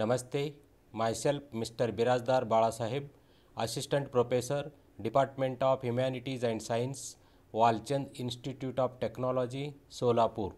नमस्ते myself mister Birajdar saheb assistant professor department of humanities and science Walchand institute of technology Solapur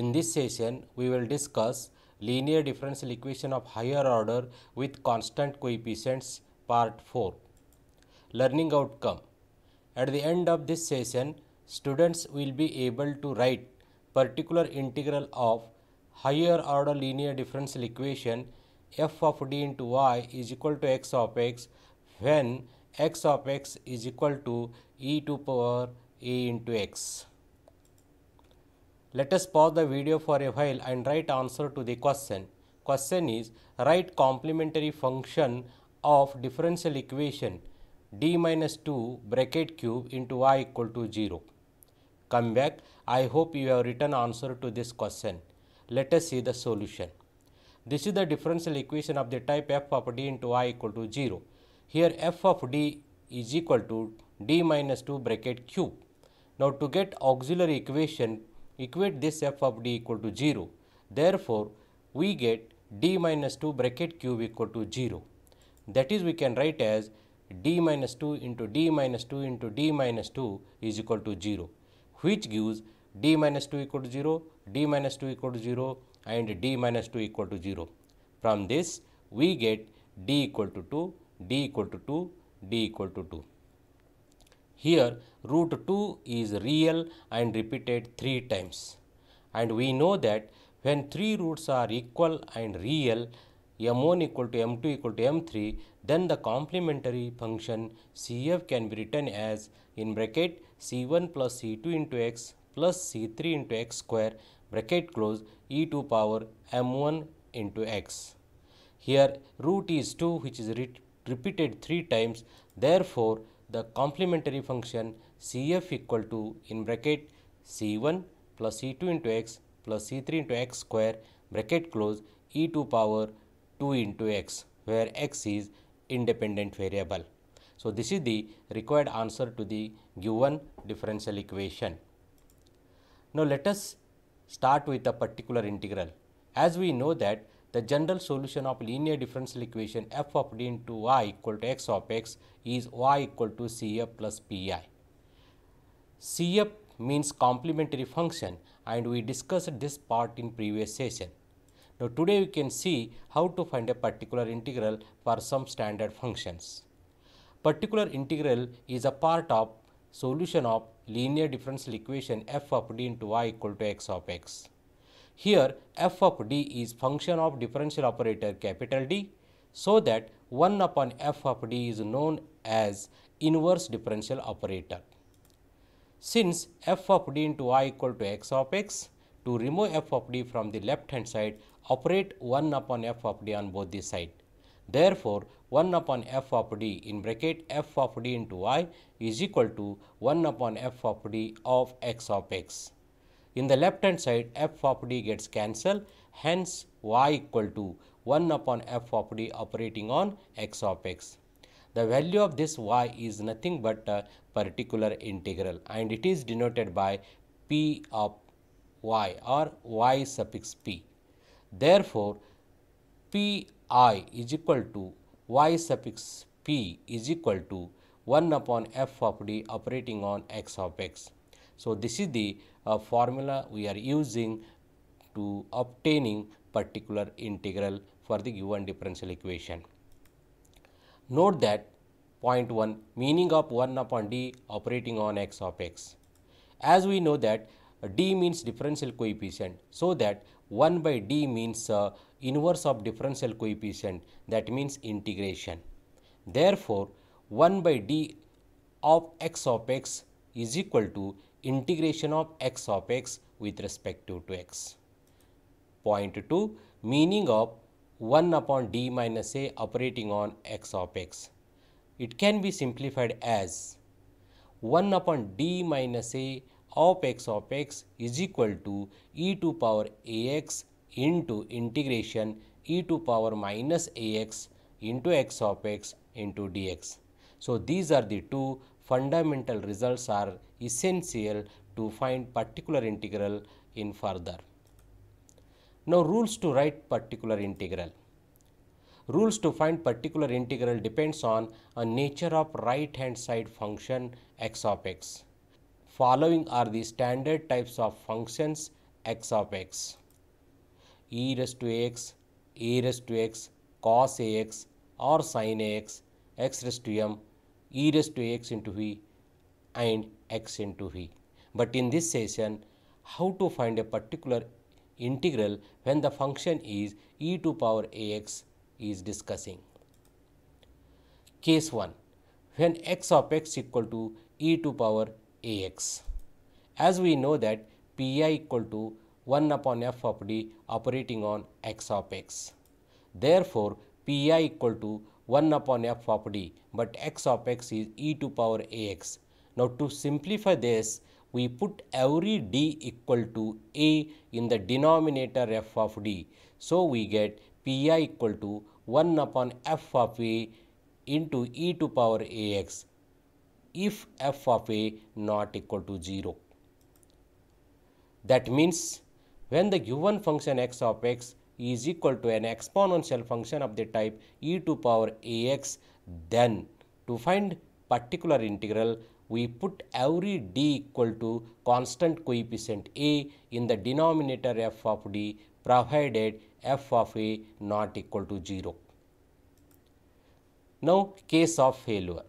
in this session we will discuss linear differential equation of higher order with constant coefficients part four learning outcome at the end of this session students will be able to write particular integral of higher order linear differential equation f of d into y is equal to x of x when x of x is equal to e to power a into x. Let us pause the video for a while and write answer to the question. Question is write complementary function of differential equation d minus 2 bracket cube into y equal to 0. Come back. I hope you have written answer to this question. Let us see the solution. This is the differential equation of the type f of d into y equal to 0. Here f of d is equal to d minus 2 bracket cube. Now, to get auxiliary equation, equate this f of d equal to 0. Therefore, we get d minus 2 bracket cube equal to 0. That is, we can write as d minus 2 into d minus 2 into d minus 2 is equal to 0, which gives d minus 2 equal to 0, d minus 2 equal to 0 and d minus 2 equal to 0. From this we get d equal to 2, d equal to 2, d equal to 2. Here root 2 is real and repeated 3 times and we know that when 3 roots are equal and real m1 equal to m2 equal to m3 then the complementary function cf can be written as in bracket c1 plus c2 into x plus c3 into x square bracket close e to power m1 into x. Here root is 2 which is re repeated 3 times therefore the complementary function cf equal to in bracket c1 plus c2 into x plus c3 into x square bracket close e to power 2 into x where x is independent variable. So, this is the required answer to the given differential equation. Now, let us start with a particular integral. As we know that the general solution of linear differential equation f of d into y equal to x of x is y equal to Cf plus Pi. Cf means complementary function and we discussed this part in previous session. Now, today we can see how to find a particular integral for some standard functions. Particular integral is a part of solution of linear differential equation f of d into y equal to x of x. Here f of d is function of differential operator capital D so that 1 upon f of d is known as inverse differential operator. Since f of d into y equal to x of x, to remove f of d from the left hand side, operate 1 upon f of d on both the side. Therefore, 1 upon f of d in bracket f of d into y is equal to 1 upon f of d of x of x. In the left hand side f of d gets cancelled hence y equal to 1 upon f of d operating on x of x. The value of this y is nothing but a particular integral and it is denoted by p of y or y suffix p. Therefore, pi is equal to y suffix p is equal to 1 upon f of d operating on x of x. So, this is the uh, formula we are using to obtaining particular integral for the given differential equation. Note that point 1 meaning of 1 upon d operating on x of x. As we know that uh, d means differential coefficient. So, that 1 by d means uh, inverse of differential coefficient that means integration. Therefore, 1 by d of x of x is equal to integration of x of x with respect to, to x. Point 2 meaning of 1 upon d minus a operating on x of x. It can be simplified as 1 upon d minus a of x of x is equal to e to power ax into integration e to power minus ax into x of x into dx. So, these are the two fundamental results are essential to find particular integral in further. Now, rules to write particular integral. Rules to find particular integral depends on a nature of right hand side function x of x following are the standard types of functions x of x e raised to x e raised to x cos ax or sin ax x raised to m e raised to x into v and x into v but in this session how to find a particular integral when the function is e to power ax is discussing case 1 when x of x equal to e to power Ax. As we know that Pi equal to 1 upon f of d operating on x of x. Therefore, Pi equal to 1 upon f of d, but x of x is e to power ax. Now, to simplify this, we put every d equal to a in the denominator f of d. So, we get Pi equal to 1 upon f of a into e to power ax if f of a not equal to 0. That means when the given function x of x is equal to an exponential function of the type e to power ax, then to find particular integral, we put every d equal to constant coefficient a in the denominator f of d provided f of a not equal to 0. Now, case of failure.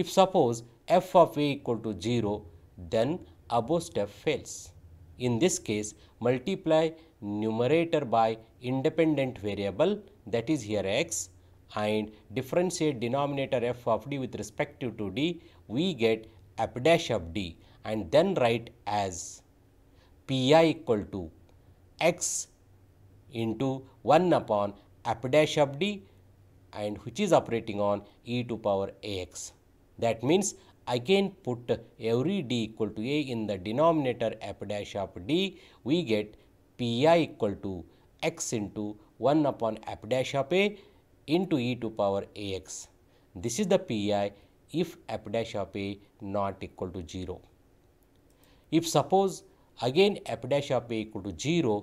If suppose f of a equal to 0, then above step fails. In this case, multiply numerator by independent variable that is here x and differentiate denominator f of d with respect to d, we get f dash of d and then write as pi equal to x into 1 upon f dash of d and which is operating on e to power ax. That means I can put every d equal to a in the denominator f dash of d, we get p i equal to x into 1 upon f dash of a into e to power a x. This is the p i if f dash of a not equal to 0. If suppose again f dash of a equal to 0,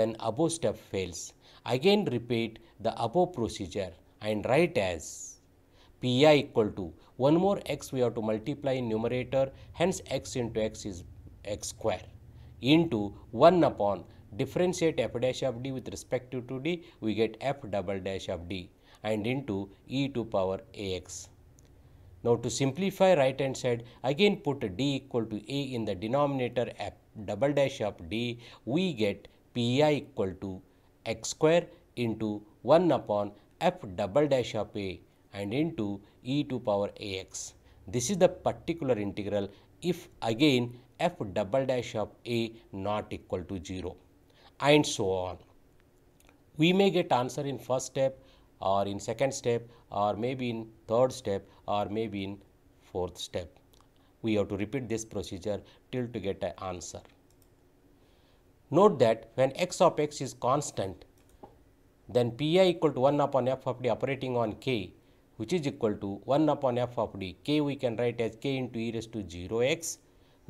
then above step fails. Again repeat the above procedure and write as pi equal to 1 more x we have to multiply in numerator hence x into x is x square into 1 upon differentiate f dash of d with respect to, to d we get f double dash of d and into e to power ax. Now to simplify right hand side again put d equal to a in the denominator f double dash of d we get pi equal to x square into 1 upon f double dash of a and into e to power ax. This is the particular integral if again f double dash of a not equal to 0 and so on. We may get answer in first step or in second step or maybe in third step or maybe in fourth step. We have to repeat this procedure till to get an answer. Note that when x of x is constant, then pi equal to 1 upon f of t operating on k which is equal to 1 upon f of d k we can write as k into e raised to 0x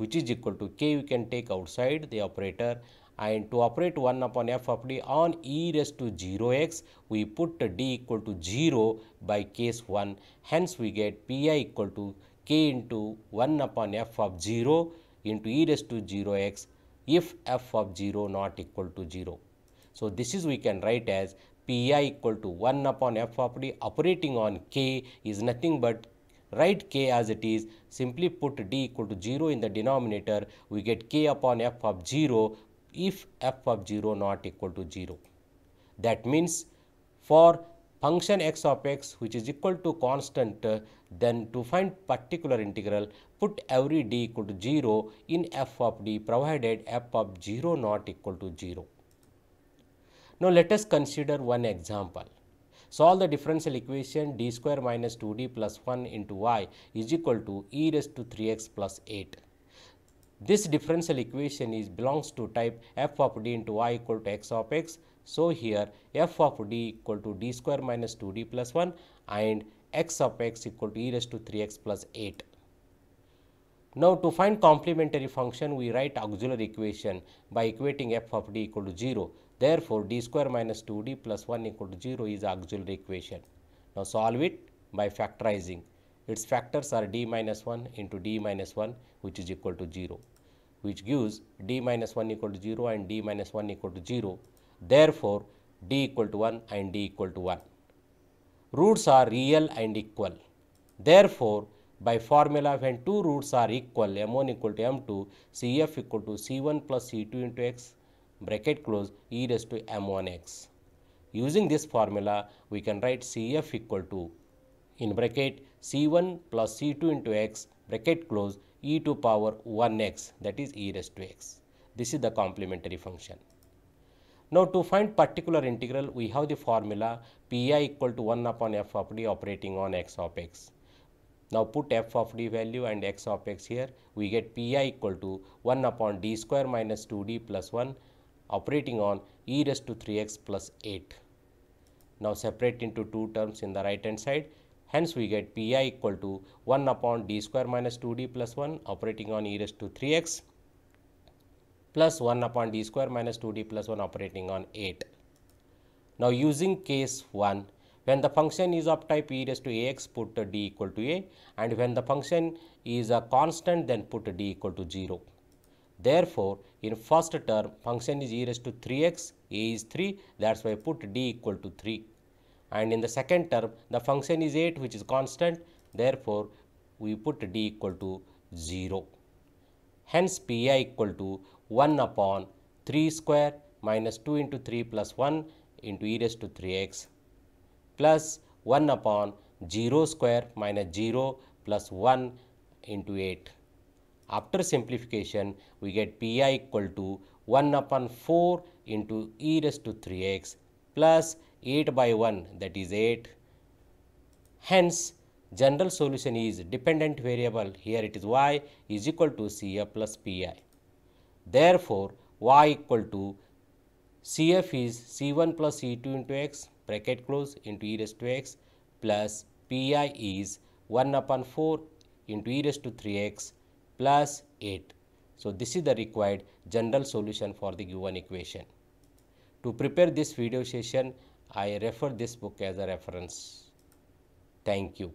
which is equal to k we can take outside the operator and to operate 1 upon f of d on e raised to 0x we put d equal to 0 by case 1 hence we get pi equal to k into 1 upon f of 0 into e raised to 0x if f of 0 not equal to 0. So, this is we can write as pi equal to 1 upon f of d operating on k is nothing but write k as it is simply put d equal to 0 in the denominator we get k upon f of 0 if f of 0 not equal to 0. That means for function x of x which is equal to constant then to find particular integral put every d equal to 0 in f of d provided f of 0 not equal to 0. Now let us consider one example. Solve the differential equation d square minus 2d plus 1 into y is equal to e raised to 3x plus 8. This differential equation is belongs to type f of d into y equal to x of x. So here f of d equal to d square minus 2d plus 1 and x of x equal to e raised to 3x plus 8. Now to find complementary function we write auxiliary equation by equating f of d equal to 0. Therefore, d square minus 2d plus 1 equal to 0 is auxiliary equation. Now, solve it by factorizing. Its factors are d minus 1 into d minus 1 which is equal to 0 which gives d minus 1 equal to 0 and d minus 1 equal to 0. Therefore, d equal to 1 and d equal to 1. Roots are real and equal. Therefore, by formula when two roots are equal m1 equal to m2 cf equal to c1 plus c2 into x bracket close e raised to m1x. Using this formula, we can write Cf equal to in bracket C1 plus C2 into x bracket close e to power 1x that is e raised to x. This is the complementary function. Now to find particular integral we have the formula pi equal to 1 upon f of d operating on x of x. Now put f of d value and x of x here we get pi equal to 1 upon d square minus 2d plus 1 operating on e raised to 3x plus 8. Now separate into two terms in the right hand side. Hence we get pi equal to 1 upon d square minus 2d plus 1 operating on e raised to 3x plus 1 upon d square minus 2d plus 1 operating on 8. Now using case 1, when the function is of type e raised to ax put d equal to a and when the function is a constant then put d equal to 0. Therefore, in first term, function is e raised to 3x, a is 3, that's why I put d equal to 3. And in the second term, the function is 8 which is constant, therefore, we put d equal to 0. Hence, pi equal to 1 upon 3 square minus 2 into 3 plus 1 into e raised to 3x plus 1 upon 0 square minus 0 plus 1 into 8. After simplification, we get pi equal to 1 upon 4 into e raised to 3x plus 8 by 1 that is 8. Hence, general solution is dependent variable here it is y is equal to Cf plus Pi. Therefore, y equal to Cf is C1 plus C2 into x bracket close into e raised to x plus Pi is 1 upon 4 into e raised to 3x plus 8. So, this is the required general solution for the given equation. To prepare this video session, I refer this book as a reference. Thank you.